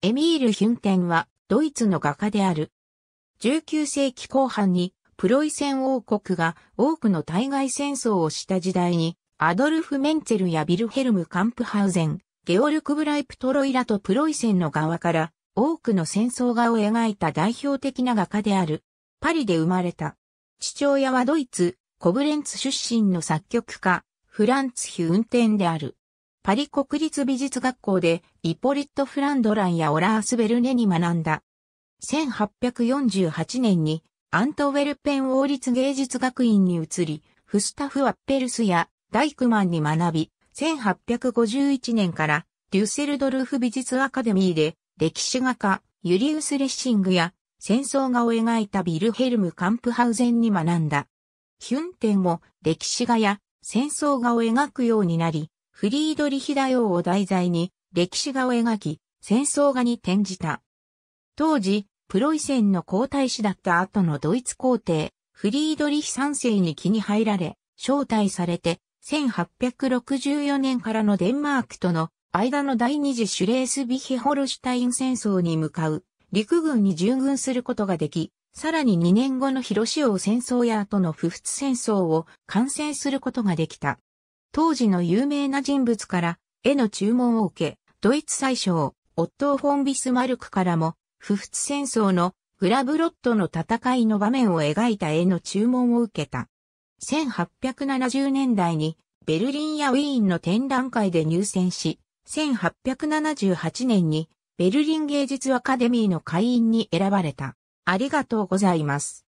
エミール・ヒュンテンはドイツの画家である。19世紀後半にプロイセン王国が多くの対外戦争をした時代にアドルフ・メンツェルやビルヘルム・カンプハウゼン、ゲオルク・ブライプトロイラとプロイセンの側から多くの戦争画を描いた代表的な画家である。パリで生まれた。父親はドイツ、コブレンツ出身の作曲家、フランツ・ヒュンテンである。パリ国立美術学校で、イポリット・フランドランやオラース・ベルネに学んだ。1848年に、アントウェルペン王立芸術学院に移り、フスタフ・ワッペルスやダイクマンに学び、1851年からデュッセルドルフ美術アカデミーで歴史画家ユリウス・レッシングや戦争画を描いたビルヘルム・カンプハウゼンに学んだ。ヒュンテンも歴史画や戦争画を描くようになり、フリードリヒ大王を題材に歴史画を描き、戦争画に転じた。当時、プロイセンの皇太子だった後のドイツ皇帝、フリードリヒ三世に気に入られ、招待されて、1864年からのデンマークとの間の第二次シュレースビヒホルシュタイン戦争に向かう陸軍に従軍することができ、さらに2年後の広ロ戦争や後の不仏戦争を完成することができた。当時の有名な人物から絵の注文を受け、ドイツ最相、オットー・フォン・ビスマルクからも、不仏戦争のグラブロットの戦いの場面を描いた絵の注文を受けた。1870年代にベルリンやウィーンの展覧会で入選し、1878年にベルリン芸術アカデミーの会員に選ばれた。ありがとうございます。